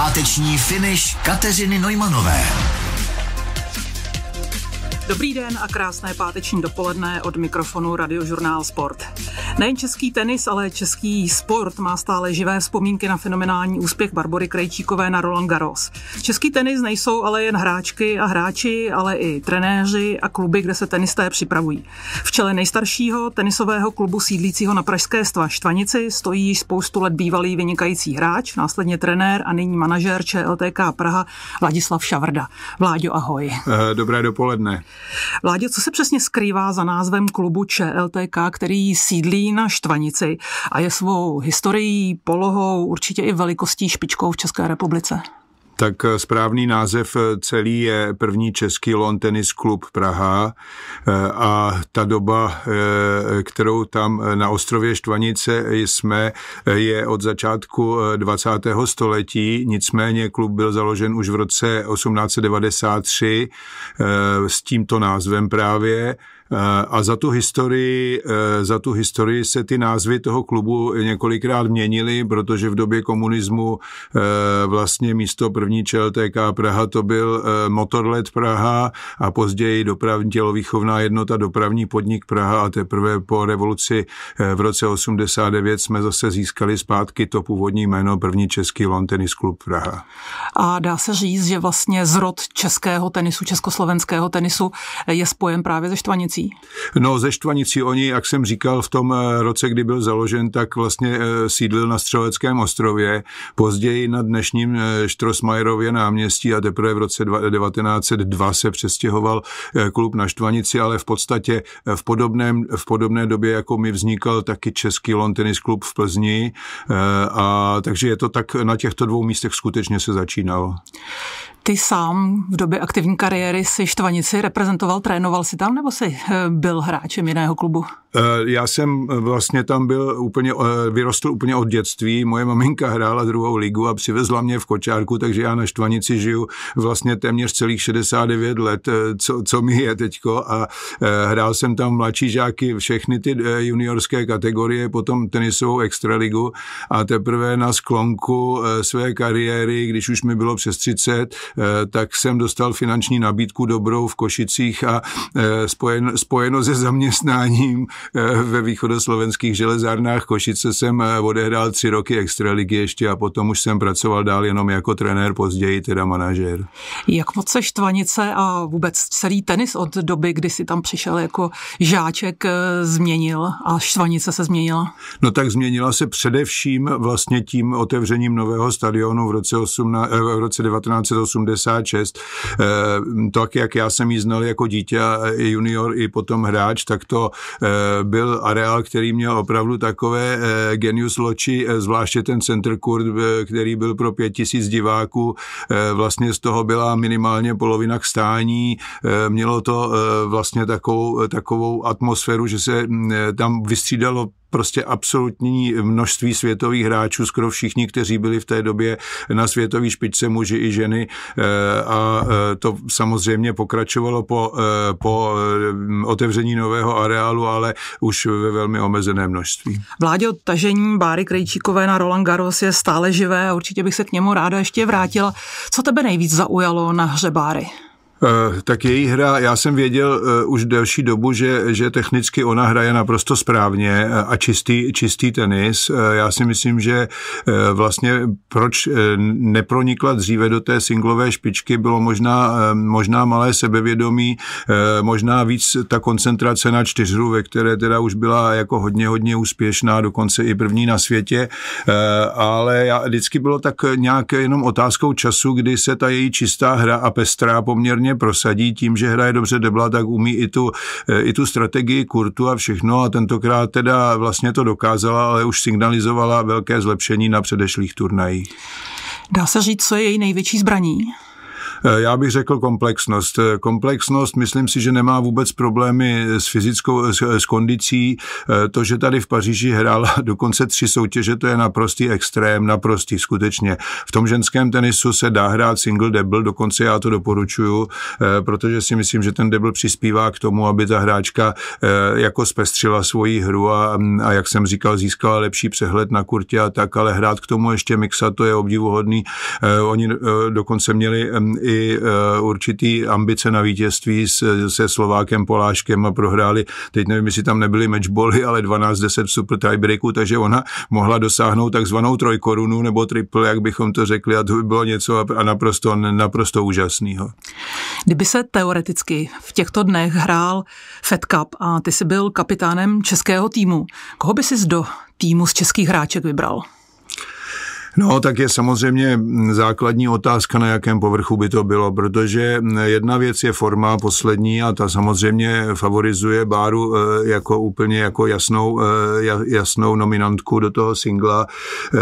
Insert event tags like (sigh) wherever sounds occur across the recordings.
Páteční finish Kateřiny Nojmanové. Dobrý den a krásné páteční dopoledne od mikrofonu Radiožurnál Sport. Nejen český tenis, ale český sport má stále živé vzpomínky na fenomenální úspěch Barbory Krejčíkové na Roland Garros. Český tenis nejsou ale jen hráčky a hráči, ale i trenéři a kluby, kde se tenisté připravují. V čele nejstaršího tenisového klubu sídlícího na Pražské stva Štvanici stojí již spoustu let bývalý vynikající hráč, následně trenér a nyní manažer ČLTK Praha Vladislav Šavrda. Vláďo, ahoj. Eh, dobré dopoledne. Vládě, co se přesně skrývá za názvem klubu ČLTK, který sídlí na Štvanici a je svou historií, polohou, určitě i velikostí špičkou v České republice? tak eh, správný název eh, celý je první český lawn tenis klub Praha eh, a ta doba, kterou tam na ostrově Štvanice jsme, je od začátku 20. století, nicméně klub byl založen už v roce 1893 s tímto názvem právě a za tu historii, e, za tu historii se ty názvy toho klubu několikrát měnily, protože v době komunismu e, vlastně místo první ČLTK Praha to byl e, Motorlet Praha a později dopravní tělovýchovná jednota dopravní podnik Praha a teprve po revoluci v roce 89 jsme zase získali zpátky to původní jméno první český lon tenis klub Praha. A dá se říct, že vlastně zrod českého tenisu, československého tenisu je spojen právě ze Štvanicí Štvanicí? No, ze Štvanicí oni, jak jsem říkal, v tom eh, roce, kdy byl založen, tak vlastně eh, sídlil na Střeleckém ostrově, později na dnešním Štrosmajerově eh, náměstí a teprve v roce 1902 se přestěhoval klub na Štvanici, ale v podstatě v, podobném, v podobné době, jako mi vznikal taky Český lon tenis klub v Plzni a takže je to tak, na těchto dvou místech skutečně se začínalo. Ty sám v době aktivní kariéry si Štvanici reprezentoval, trénoval si tam nebo jsi eh, byl hráčem jiného klubu? Eh, já jsem eh, vlastně tam byl úplně, eh, vyrostl úplně od dětství. Moje maminka hrála druhou ligu a přivezla mě v kočárku, takže já na Štvanici žiju vlastně téměř celých 69 let, co, co mi je teďko a hrál jsem tam mladší žáky všechny ty juniorské kategorie, potom tenisovou extraligu a teprve na sklonku své kariéry, když už mi bylo přes 30, tak jsem dostal finanční nabídku dobrou v Košicích a spojen, spojeno se zaměstnáním Eh, ve východoslovenských železárnách Košice jsem eh, odehrál tři roky extraligy ještě a potom už jsem pracoval dál jenom jako trenér, později teda manažer. Jak moc se Štvanice a vůbec celý tenis od doby, kdy si tam přišel jako žáček, eh, změnil a Štvanice se změnila? No tak změnila se především vlastně tím otevřením nového stadionu v roce, 18, v roce 1986. Tak, jak já jsem ji znal jako dítě, junior i potom hráč, tak to byl areál, který měl opravdu takové eh, genius loči, eh, zvláště ten Center Court, eh, který byl pro pět tisíc diváků. Vlastně z toho byla minimálně polovina k stání. Mělo to vlastně takovou, takovou atmosféru, že se mm, tam vystřídalo prostě absolutní množství světových hráčů, skoro všichni, kteří byli v té době na světové špičce, muži i ženy. E, a e, to samozřejmě pokračovalo po, e, po otevření nového areálu, ale už ve velmi omezené množství. Vládě odtažení Báry Krejčíkové na Roland Garros je stále živé a určitě bych se k němu ráda ještě vrátila. Co tebe nejvíc zaujalo na hře Báry? Eh, tak její hra, já jsem věděl eh, už delší dobu, že, že technicky ona hraje naprosto správně eh, a čistý, čistý tenis. Já si myslím, že vlastně proč nepronikla dříve do té singlové špičky, bylo možná, možná malé sebevědomí, možná víc ta koncentrace na čtyřhru, ve které teda už byla jako hodně, hodně úspěšná, dokonce i první na světě, ale já, vždycky bylo tak nějak jenom otázkou času, kdy se ta její čistá hra a pestrá poměrně samozřejmě prosadí tím, že hraje dobře debla, tak umí i tu, e, i tu strategii kurtu a všechno a tentokrát teda vlastně to dokázala, ale už signalizovala velké zlepšení na předešlých turnajích. Dá se říct, co je její největší zbraní? Eh, já bych řekl komplexnost. Eh, komplexnost, myslím si, že nemá vůbec problémy s fyzickou, s, s kondicí. Eh, to, že tady v Paříži hrála (laughs) dokonce tři soutěže, to je naprostý extrém, naprostý skutečně. V tom ženském tenisu se dá hrát single double, dokonce já to doporučuju, protože si myslím, že ten double přispívá k tomu, aby ta hráčka jako zpestřila svoji hru a, a jak jsem říkal, získala lepší přehled na kurtě a tak, ale hrát k tomu ještě mixa, to je obdivuhodný. Oni dokonce měli i i e, určitý ambice na vítězství se Slovákem Poláškem a prohráli, teď nevím, jestli tam nebyly matchboly, ale 12-10 v super tiebreaku, takže ona mohla dosáhnout takzvanou trojkorunu nebo triple, jak bychom to řekli, a to by bylo něco a naprosto, naprosto úžasného. Kdyby se teoreticky v těchto dnech hrál Fed Cup a ty jsi byl kapitánem českého týmu, koho by si do týmu z českých hráček vybral? No, tak je samozřejmě základní otázka, na jakém povrchu by to bylo, protože jedna věc je forma poslední a ta samozřejmě favorizuje Báru eh, jako úplně jako jasnou, eh, jasnou nominantku do toho singla. Eh,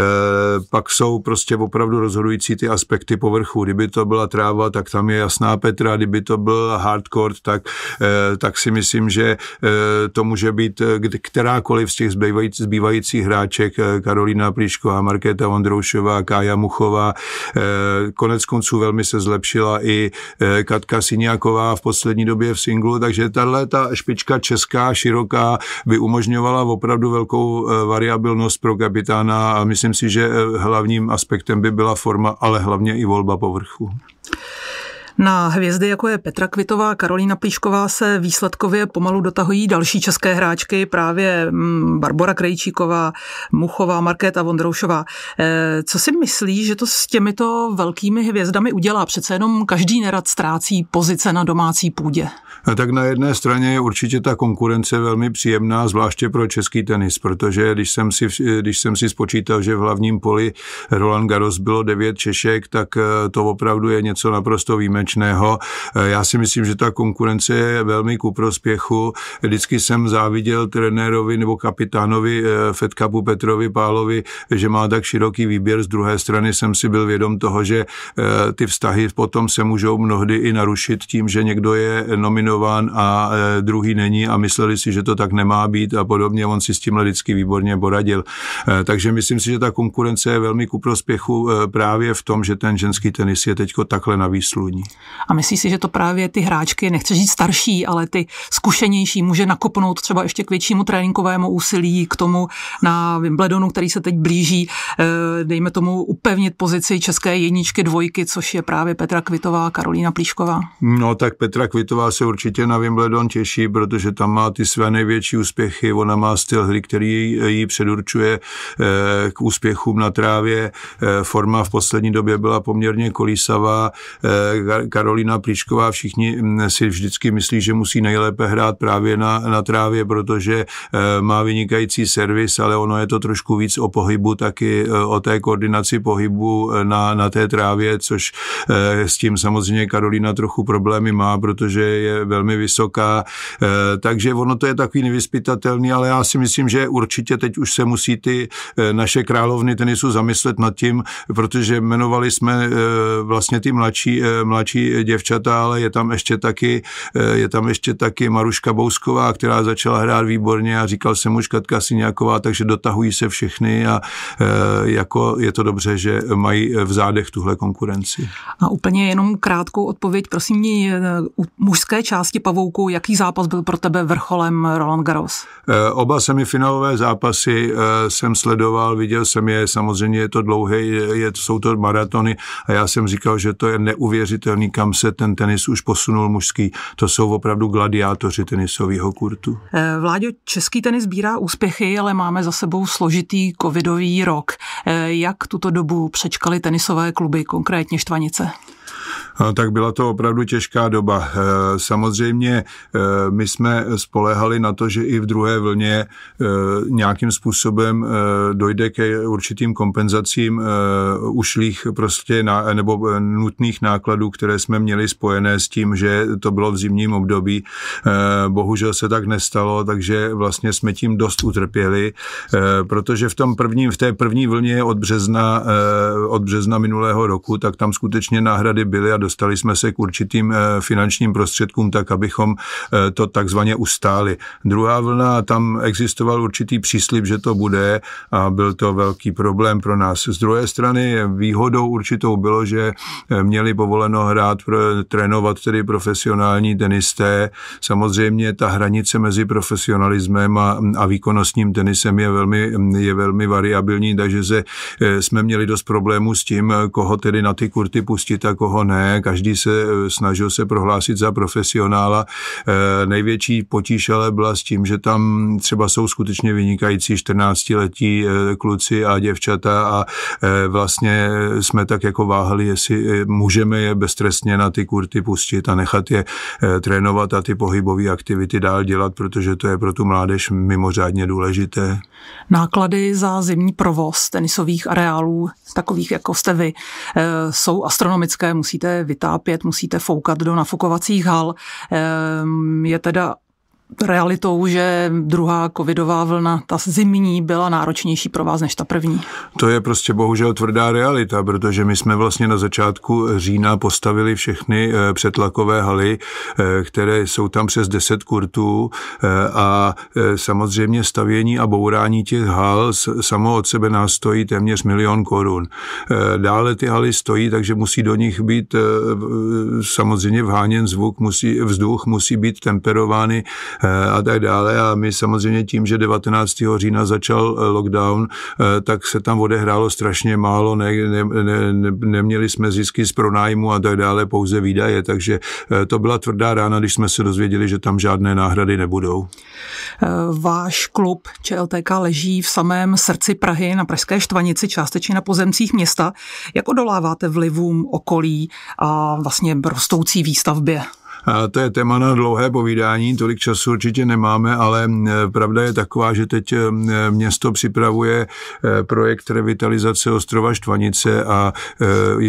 pak jsou prostě opravdu rozhodující ty aspekty povrchu. Kdyby to byla tráva, tak tam je jasná Petra, kdyby to byl hardcore, tak, tak si myslím, že to může být kterákoliv z těch zbývajících hráček, Karolina Plíšková, Markéta Ondrou, Jarošová, Kája Muchová, eh, konec konců velmi se zlepšila i eh, Katka Siniaková v poslední době v singlu, takže tahle ta špička česká, široká, by umožňovala opravdu velkou eh, variabilnost pro kapitána a myslím si, že hlavním aspektem by byla forma, ale hlavně i volba povrchu. Na hvězdy, jako je Petra Kvitová, Karolína Plíšková, se výsledkově pomalu dotahují další české hráčky, právě mm, Barbora Krejčíková, Muchová, Markéta Vondroušová. Eh, co si myslí, že to s těmito velkými hvězdami udělá? Přece jenom každý nerad ztrácí pozice na domácí půdě. Eh, tak na jedné straně je určitě ta konkurence velmi příjemná, zvláště pro český tenis, protože když jsem si, když jsem si spočítal, že v hlavním poli Roland Garros bylo devět Češek, tak eh, to opravdu je něco naprosto výjimečného společného. Eh, já si myslím, že ta konkurence je velmi ku prospěchu. Vždycky jsem záviděl trenérovi nebo kapitánovi eh, Fedkapu Petrovi Pálovi, že má tak široký výběr. Z druhé strany jsem si byl vědom toho, že eh, ty vztahy potom se můžou mnohdy i narušit tím, že někdo je nominován a druhý není a mysleli si, že to tak nemá být a podobně. On si s tím vždycky výborně poradil. Takže myslím si, že ta konkurence je velmi ku prospěchu právě v tom, že ten ženský tenis je teď takhle na výsluní. A myslí si, že to právě ty hráčky, nechci říct starší, ale ty zkušenější, může nakopnout třeba ještě k většímu tréninkovému úsilí, k tomu na Wimbledonu, který se teď blíží, eh, dejme tomu upevnit pozici české jedničky, dvojky, což je právě Petra Kvitová, Karolína Plíšková. No tak Petra Kvitová se určitě na Wimbledon těší, protože tam má ty své největší úspěchy, ona má styl hry, který ji předurčuje eh, k úspěchům na trávě. Eh, forma v poslední době byla poměrně kolísavá. Karolina Plíšková, všichni mm, si vždycky myslí, že musí nejlépe hrát právě na, na trávě, protože eh, má vynikající servis, ale ono je to trošku víc o pohybu, taky eh, o té koordinaci pohybu eh, na, na té trávě, což s tím samozřejmě Karolina trochu problémy má, protože je velmi vysoká. Takže ono to je takový nevyspytatelný, ale já si myslím, že určitě teď už se musí ty naše královny tenisu zamyslet nad tím, protože jmenovali jsme vlastně ty mladší, mladší nejmladší děvčata, ale je tam ještě taky, eh, je tam ještě taky Maruška Bousková, která začala hrát výborně a říkal jsem už Katka Siniaková, takže dotahují se všechny a eh, jako je to dobře, že mají v zádech tuhle konkurenci. A úplně jenom krátkou odpověď, prosím mě, eh, u mužské části pavouku, jaký zápas byl pro tebe vrcholem Roland Garros? Oba semifinálové zápasy jsem sledoval, viděl jsem je, samozřejmě je to dlouhé, jsou to maratony a já jsem říkal, že to je neuvěřitelné výborný, kam se ten tenis už posunul mužský. To jsou opravdu gladiátoři tenisového kurtu. Eh, Vláďo, český tenis bírá úspěchy, ale máme za sebou složitý covidový rok. Eh, jak tuto dobu přečkali tenisové kluby, konkrétně Štvanice? Eh, tak byla to opravdu těžká doba. Eh, samozřejmě eh, my jsme spolehali na to, že i v druhé vlně nějakým způsobem dojde ke určitým kompenzacím ušlých prostě na, nebo nutných nákladů, které jsme měli spojené s tím, že to bylo v zimním období. Bohužel se tak nestalo, takže vlastně jsme tím dost utrpěli, protože v, tom prvním, v té první vlně od března, od března minulého roku, tak tam skutečně náhrady byly byli a dostali jsme se k určitým eh, finančním prostředkům, tak abychom eh, to takzvaně ustáli. Druhá vlna, tam existoval určitý příslip, že to bude a byl to velký problém pro nás. Z druhé strany výhodou určitou bylo, že eh, měli povoleno hrát, trénovat tedy profesionální tenisté. Samozřejmě ta hranice mezi profesionalismem a, a výkonnostním tenisem je velmi, je velmi variabilní, takže se, jsme měli dost problémů s tím, koho tedy na ty kurty pustit a koho ne, každý se eh, snažil se prohlásit za profesionála. Eh, největší potíž ale byla s tím, že tam třeba jsou skutečně vynikající 14-letí eh, kluci a děvčata a vlastně jsme tak jako váhali, jestli můžeme je beztrestně na ty kurty pustit a nechat je trénovat a ty pohybové aktivity dál dělat, protože to je pro tu mládež mimořádně důležité. Náklady za zimní provoz tenisových areálů, takových jako jste vy, jsou astronomické, musí musíte vytápět, musíte foukat do nafukovacích hal. Ehm, je teda realitou, že druhá covidová vlna, ta zimní, byla náročnější pro vás než ta první? To je prostě bohužel tvrdá realita, protože my jsme vlastně na začátku října postavili všechny eh, přetlakové haly, eh, které jsou tam přes 10 kurtů eh, a samozřejmě stavění a bourání těch hal samo od sebe nás stojí téměř milion korun. Dále ty haly stojí, takže musí do nich být samozřejmě vháněn zvuk, musí, vzduch musí být temperovány Eh, a tak dále. A my samozřejmě tím, že 19. října začal eh, lockdown, eh, tak se tam odehrálo strašně málo, ne, ne, ne, ne, neměli jsme zisky z pronájmu a tak dále, pouze výdaje. Takže to byla tvrdá rána, když jsme se dozvěděli, že tam žádné náhrady nebudou. Váš klub ČLTK leží v samém srdci Prahy na Pražské štvanici, částečně na pozemcích města. Jak odoláváte vlivům okolí a vlastně rostoucí výstavbě? To je téma na dlouhé povídání, tolik času určitě nemáme, ale pravda je taková, že teď město připravuje e, projekt revitalizace ostrova Štvanice a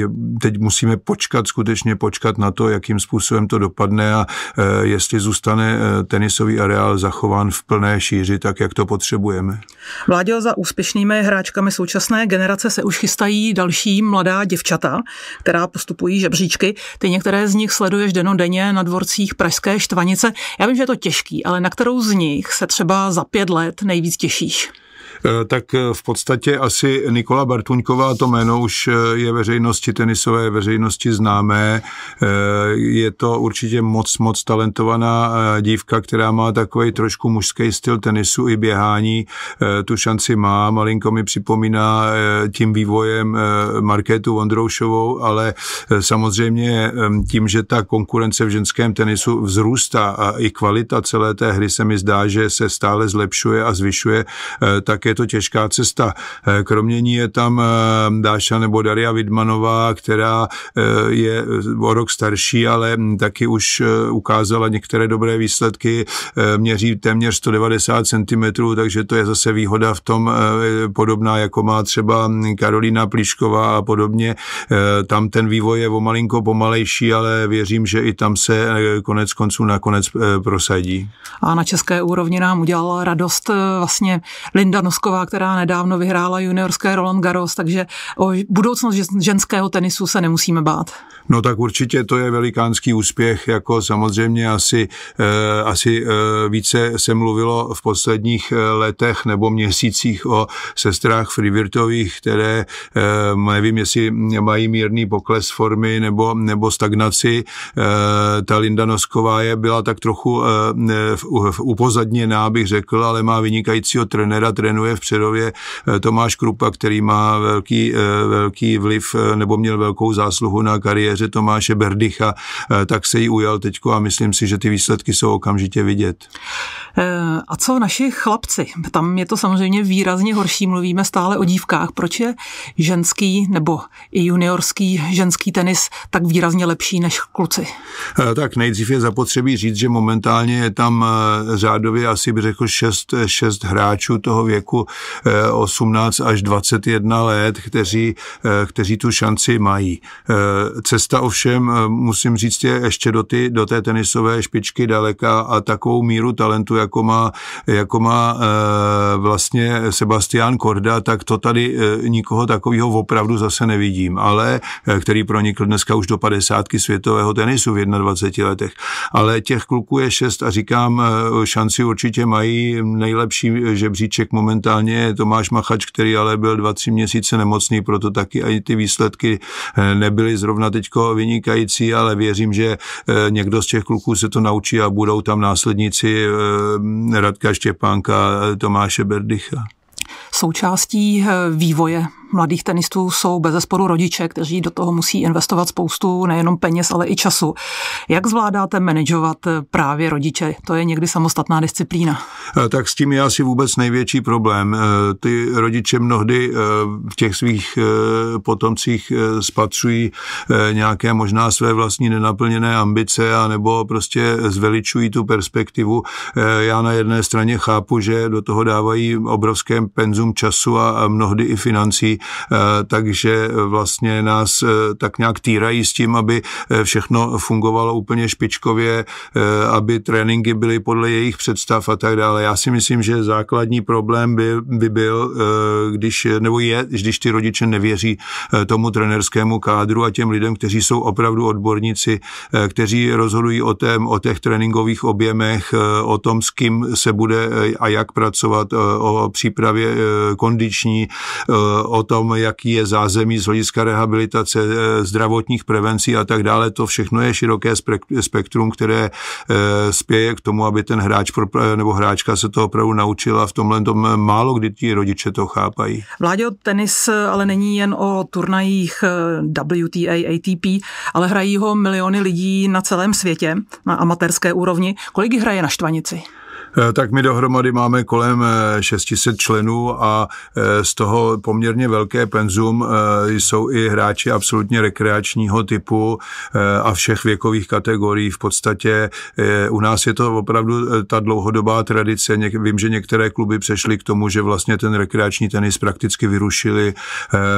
e, teď musíme počkat, skutečně počkat na to, jakým způsobem to dopadne a e, jestli zůstane tenisový areál zachován v plné šíři, tak jak to potřebujeme. Vládě za úspěšnými hráčkami současné generace se už chystají další mladá děvčata, která postupují žebříčky. Ty některé z nich sleduješ denodenně na na dvorcích Pražské štvanice. Já vím, že je to těžký, ale na kterou z nich se třeba za pět let nejvíc těšíš? Eh, tak eh, v podstatě asi Nikola Bartuňková, to jméno už eh, je veřejnosti tenisové, veřejnosti známé. Je to určitě moc, moc talentovaná dívka, která má takový trošku mužský styl tenisu i běhání. Tu šanci má, malinko mi připomíná tím vývojem Markétu Vondroušovou, ale samozřejmě tím, že ta konkurence v ženském tenisu vzrůstá a i kvalita celé té hry se mi zdá, že se stále zlepšuje a zvyšuje, také je to těžká cesta. Eh, kromě ní je tam eh, Dáša nebo Daria Vidmanová, která eh, je o rok starší, ale hm, taky už ukázala některé dobré výsledky, měří téměř 190 cm, takže to je zase výhoda v tom podobná, jako má třeba hm, Karolina Plíšková a podobně. Tam ten vývoj je o malinko pomalejší, ale věřím, že i tam se konec konců nakonec prosadí. A na české úrovni nám udělala radost vlastně Linda Noska Mosková, která nedávno vyhrála juniorské Roland Garros, takže o budoucnost ženského tenisu se nemusíme bát. No tak určitě to je velikánský úspěch, jako samozřejmě asi, eh, asi eh, více se mluvilo v posledních eh, letech nebo měsících o sestrách Frivirtových, které eh, nevím, jestli mají mírný pokles formy nebo, nebo stagnaci. Eh, ta Linda Nosková je, byla tak trochu eh, upozadněná, bych řekl, ale má vynikajícího trenéra, trénuje právě v Přerově eh, Tomáš Krupa, který má velký, eh, velký vliv eh, nebo měl velkou zásluhu na kariéře Tomáše Berdycha, tak se jí ujal teď a myslím si, že ty výsledky jsou okamžitě vidět. A co naši chlapci? Tam je to samozřejmě výrazně horší, mluvíme stále o dívkách. Proč je ženský nebo i juniorský ženský tenis tak výrazně lepší než kluci? Tak nejdřív je zapotřebí říct, že momentálně je tam řádově asi bych řekl šest, šest hráčů toho věku 18 až 21 let, kteří, eh, kteří tu šanci mají. Eh, cesta ovšem, eh, musím říct, je ještě do, ty, do té tenisové špičky daleka a takovou míru talentu, jako má, jako má vlastně Sebastian Korda, tak to tady nikoho takového opravdu zase nevidím, ale který pronikl dneska už do 50 světového tenisu v 21 letech. Ale těch kluků je šest a říkám, šanci určitě mají nejlepší žebříček momentálně momentálně Tomáš Machač, který ale byl dva, tři měsíce nemocný, proto taky ani ty výsledky eh, nebyly zrovna teďko vynikající, ale věřím, že eh, někdo z těch kluků se to naučí a budou tam následníci eh, Radka Štěpánka, Tomáše Berdycha. Součástí vývoje mladých tenistů jsou bez zesporu rodiče, kteří do toho musí investovat spoustu nejenom peněz, ale i času. Jak zvládáte manažovat právě rodiče? To je někdy samostatná disciplína. E, tak s tím je asi vůbec největší problém. E, ty rodiče mnohdy e, v těch svých potomcích spatřují nějaké možná své vlastní nenaplněné ambice a nebo prostě zveličují tu perspektivu. Já na jedné straně chápu, že do toho dávají obrovské penzum času a mnohdy i financí, Eh, takže eh, vlastně nás eh, tak nějak týrají s tím, aby všechno fungovalo úplně špičkově, aby tréninky byly podle jejich představ a tak dále. Já si myslím, že základní problém by, by byl, když, nebo je, když ty rodiče nevěří tomu trenerskému kádru a těm lidem, kteří jsou opravdu odborníci, kteří rozhodují o, tém, o těch tréninkových objemech, o tom, s kým se bude a jak pracovat, o přípravě kondiční, o tom, jaký je zázemí z hlediska rehabilitace, eh, zdravotních prevencí a tak dále. To všechno je široké spektrum, které eh, spěje k tomu, aby ten hráč eh, nebo hráčka se to opravdu naučila. V tomhle tom málo kdy ti rodiče to chápají. Vládě tenis ale není jen o turnajích WTA, ATP, ale hrají ho miliony lidí na celém světě, na amatérské úrovni. Kolik hraje na Štvanici? Eh, tak my dohromady máme kolem 600 eh, členů a eh, z toho poměrně velké penzum jsou i hráči absolutně rekreačního typu a všech věkových kategorií. V podstatě u nás je to opravdu ta dlouhodobá tradice. Vím, že některé kluby přešly k tomu, že vlastně ten rekreační tenis prakticky vyrušili.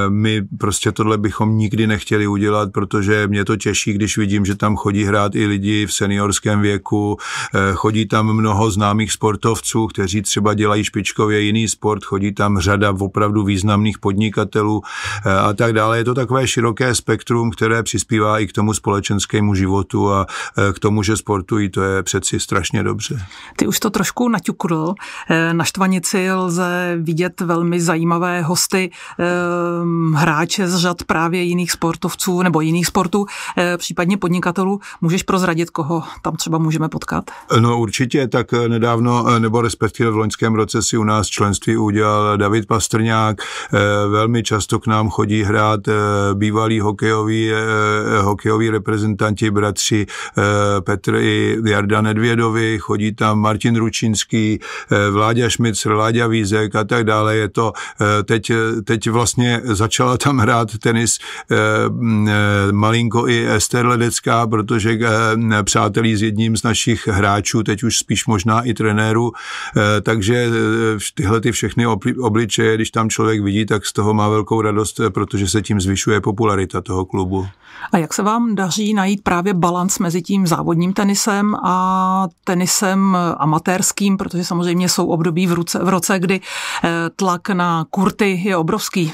My prostě tohle bychom nikdy nechtěli udělat, protože mě to těší, když vidím, že tam chodí hrát i lidi v seniorském věku, chodí tam mnoho známých známých sportovců, kteří třeba dělají špičkově jiný sport, chodí tam řada opravdu významných podnikatelů eh, a tak dále. Je to takové široké spektrum, které přispívá i k tomu společenskému životu a eh, k tomu, že sportují, to je přeci strašně dobře. Ty už to trošku naťukl. Eh, na Štvanici lze vidět velmi zajímavé hosty, hráče z řad právě jiných sportovců nebo jiných sportů, případně podnikatelů. Můžeš prozradit, koho tam třeba můžeme potkat? No určitě, tak nedá nedávno, eh, nebo respektive v loňském roce si u nás členství udělal David Pastrňák. Eh, velmi často k nám chodí hrát eh, bývalí hokejoví, hokejoví reprezentanti, bratři Petr i Jarda Nedvědovi, chodí tam Martin Ručinský, Vláďa Šmic, Vláďa Vízek a tak dále. Je to teď, teď vlastně začala tam hrát tenis malinko i Ester Ledecká, protože přátelí s jedním z našich hráčů, teď už spíš možná i trenérů, eh, takže eh, tyhle ty všechny obličeje, když tam člověk vidí, tak z toho má velkou radost, eh, protože se tím zvyšuje popularita toho klubu. A jak se vám daří najít právě balans mezi tím závodním tenisem a tenisem amatérským, protože samozřejmě jsou období v, ruce, v roce, kdy tlak na kurty je obrovský?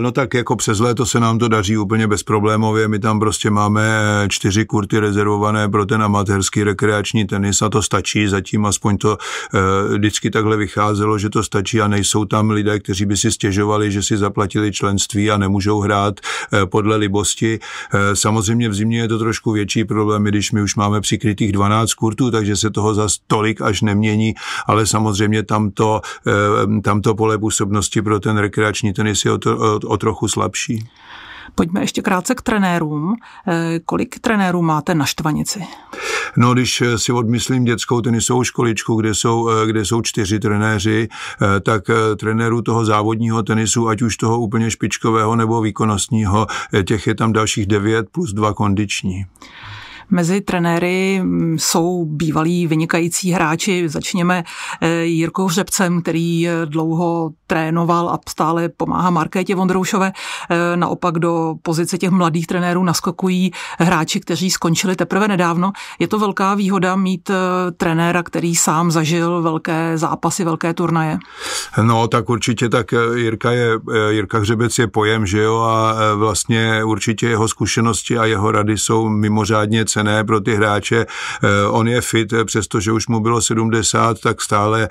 No tak jako přes léto se nám to daří úplně bezproblémově. My tam prostě máme čtyři kurty rezervované pro ten amatérský rekreační tenis a to stačí. Zatím aspoň to eh, vždycky takhle vycházelo, že to stačí a nejsou tam lidé, kteří by si stěžovali, že si zaplatili členství a nemůžou hrát eh, podle libosti. Eh, samozřejmě v zimě je to trošku větší problém, když my už máme přikrytých 12 kurtů, takže se toho za tolik až nemění, ale samozřejmě tam to, tam to pole působnosti pro ten rekreační tenis je o, to, o, o trochu slabší. Pojďme ještě krátce k trenérům. Eh, kolik trenérů máte na Štvanici? No, když eh, si odmyslím dětskou tenisovou školičku, kde jsou, eh, kde jsou čtyři trenéři, tak trenérů toho závodního tenisu, ať už toho úplně špičkového nebo výkonnostního, těch je tam dalších devět plus dva kondiční. Mezi trenéry mm, jsou bývalí vynikající hráči. Začněme Jirkou Řepcem, který dlouho trénoval a stále pomáhá Markétě Vondroušové. E, naopak do pozice těch mladých trenérů naskakují hráči, kteří skončili teprve nedávno. Je to velká výhoda mít e, trenéra, který sám zažil velké zápasy, velké turnaje? No, tak určitě tak e, Jirka, je, Jirka Hřebec je pojem, že jo, a vlastně určitě jeho zkušenosti a jeho rady jsou mimořádně cené pro ty hráče. On je fit, přestože už mu bylo 70, tak stále,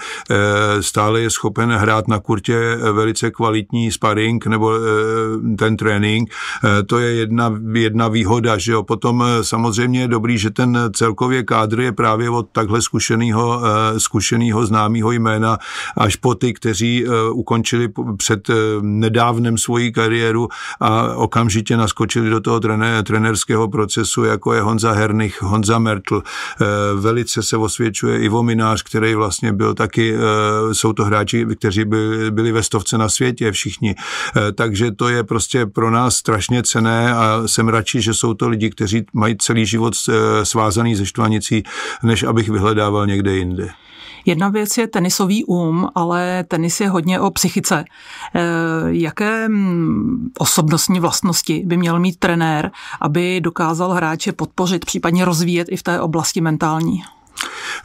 stále je schopen hrát na kurtě určitě eh, velice kvalitní sparring nebo eh, ten trénink. Eh, to je jedna, jedna výhoda, že jo. Potom samozřejmě je dobrý, že ten celkově kádr je právě od takhle zkušeného, zkušenýho známého jména až po ty, kteří ukončili před nedávnem svoji kariéru a okamžitě naskočili do toho trené, trenerského procesu, jako je Honza Hernich, Honza Mertl. Velice se osvědčuje Ivo Minář, který vlastně byl taky, jsou to hráči, kteří byli byli ve stovce na světě všichni. Eh, takže to je prostě pro nás strašně cené a jsem radši, že jsou to lidi, kteří mají celý život eh, svázaný ze Štvanicí, než abych vyhledával někde jinde. Jedna věc je tenisový um, ale tenis je hodně o psychice. Eh, jaké mm, osobnostní vlastnosti by měl mít trenér, aby dokázal hráče podpořit, případně rozvíjet i v té oblasti mentální?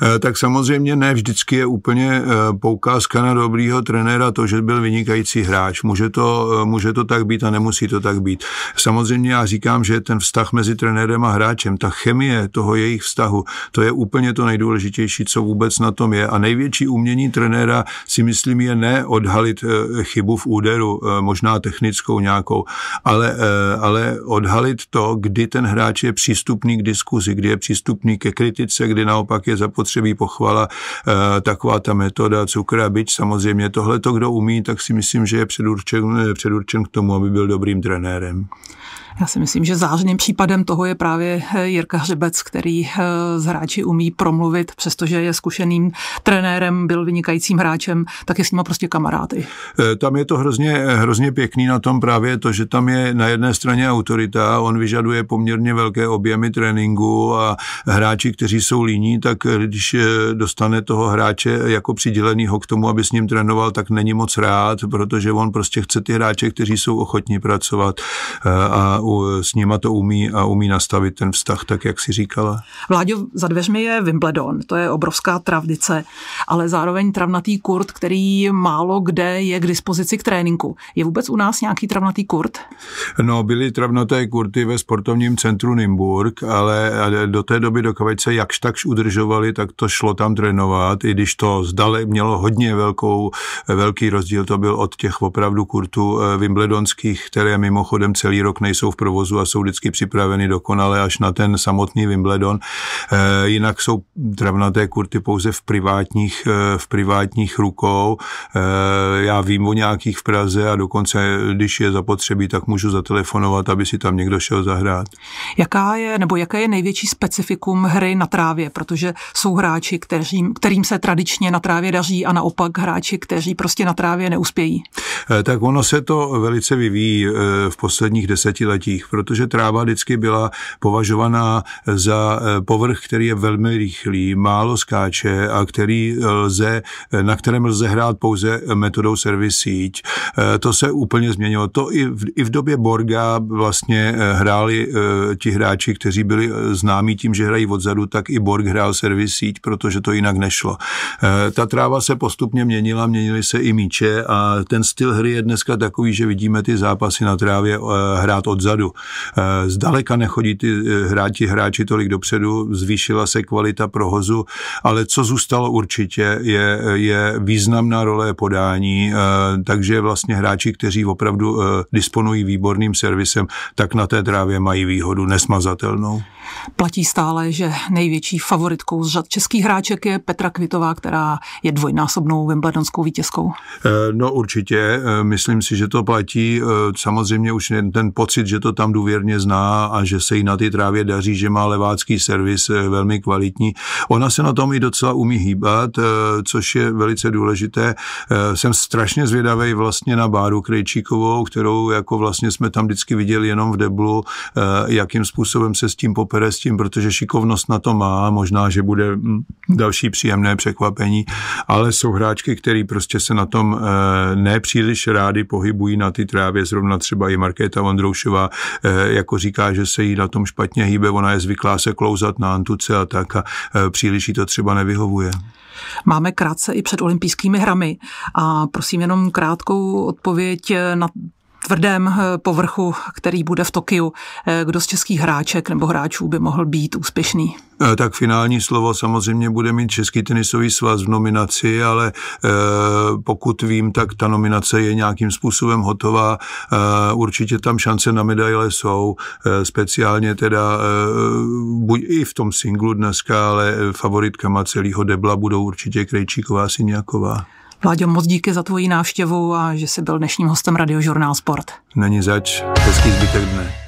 Eh, tak samozřejmě ne vždycky je úplně eh, poukázka na dobrýho trenéra to, že byl vynikající hráč. Může to, eh, může to tak být a nemusí to tak být. Samozřejmě já říkám, že ten vztah mezi trenérem a hráčem, ta chemie toho jejich vztahu, to je úplně to nejdůležitější, co vůbec na tom je. A největší umění trenéra si myslím je ne odhalit chybu v úderu, možná technickou nějakou, ale, ale odhalit to, kdy ten hráč je přístupný k diskuzi, kdy je přístupný ke kritice, kdy naopak je zapotřebí zapotřebí pochvala. Eh, taková ta metoda cukr a byč, samozřejmě tohle to, kdo umí, tak si myslím, že je předurčen, eh, předurčen k tomu, aby byl dobrým trenérem. Já si myslím, že zářným případem toho je právě eh, Jirka Hřebec, který eh, z hráči umí promluvit, přestože je zkušeným trenérem, byl vynikajícím hráčem, tak je s nima prostě kamarády. Eh, tam je to hrozně, hrozně pěkný na tom právě to, že tam je na jedné straně autorita, on vyžaduje poměrně velké objemy tréninku a hráči, kteří jsou líní, tak když dostane toho hráče jako přidělenýho k tomu, aby s ním trénoval, tak není moc rád, protože on prostě chce ty hráče, kteří jsou ochotní pracovat a s nima to umí a umí nastavit ten vztah tak, jak si říkala? Vláďo, za dveřmi je Wimbledon, to je obrovská travdice, ale zároveň travnatý kurt, který málo kde je k dispozici k tréninku. Je vůbec u nás nějaký travnatý kurt? No, byly travnaté kurty ve sportovním centru Nimburg, ale do té doby, do se jakž takž udržovali, tak to šlo tam trénovat, i když to zdale mělo hodně velkou, velký rozdíl, to byl od těch opravdu kurtů eh, wimbledonských, které mimochodem celý rok nejsou v provozu a jsou vždycky připraveny dokonale až na ten samotný Wimbledon. Eh, jinak jsou travnaté kurty pouze v privátních, eh, v privátních rukou. Eh, já vím o nějakých v Praze a dokonce, když je zapotřebí, tak můžu zatelefonovat, aby si tam někdo šel zahrát. Jaká je, nebo jaké je největší specifikum hry na trávě? Protože jsou hráči, kterým, kterým se tradičně na trávě daří a naopak hráči, kteří prostě na trávě neuspějí. tak ono se to velice vyvíjí v posledních desetiletích stoletích, protože tráva vždycky byla považovaná za eh, povrch, který je velmi rychlý, málo skáče a který eh, lze, eh, na kterém lze hrát pouze metodou servis síť. To se úplně změnilo. To i v, i v době Borga vlastně hráli ti hráči, kteří byli známí tím, že hrají odzadu, tak i Borg hrál servis síť, protože to jinak nešlo. Ta tráva se postupně měnila, měnily se i míče a ten styl hry je dneska takový, že vidíme ty zápasy na trávě hrát odzadu dozadu. Eh, zdaleka nechodí ty eh, hráči, hráči tolik dopředu, zvýšila se kvalita prohozu, ale co zůstalo určitě, je, je významná role podání, eh, takže vlastně hráči, kteří opravdu disponují výborným servisem, tak na té trávě mají výhodu nesmazatelnou. Platí stále, že největší favoritkou z řad českých hráček je Petra Kvitová, která je dvojnásobnou wimbledonskou vítězkou. No určitě, myslím si, že to platí. Samozřejmě už ten pocit, že to tam důvěrně zná a že se jí na ty trávě daří, že má levácký servis eh, velmi kvalitní. Ona se na tom i docela umí hýbat, eh, což je velice důležité. Eh, jsem strašně zvědavý vlastně na Báru Krejčíkovou, kterou jako vlastně jsme tam vždycky viděli jenom v deblu, jakým způsobem se s tím popere s tím, protože šikovnost na to má, možná, že bude hm, další příjemné překvapení, ale jsou hráčky, které prostě se na tom nepříliš rády pohybují na ty trávě, zrovna třeba i Markéta Vondroušová, Eh, jako říká, že se jí na tom špatně hýbe, ona je zvyklá se klouzat na antuce a tak a eh, příliš jí to třeba nevyhovuje. Máme krátce i před olympijskými hrami a prosím jenom krátkou odpověď na tvrdém eh, povrchu, který bude v Tokiu, eh, kdo z českých hráček nebo hráčů by mohl být úspěšný? Eh, tak finální slovo samozřejmě bude mít Český tenisový svaz v nominaci, ale pokud vím, tak ta nominace je nějakým způsobem hotová. Určitě tam šance na medaile jsou, speciálně teda buď i v tom singlu dneska, ale favoritkama celého debla budou určitě Krejčíková, Siniaková. Vláďo, moc díky za tvoji návštěvu a že jsi byl dnešním hostem Radiožurnál Sport. Není zač, hezký zbytek dne.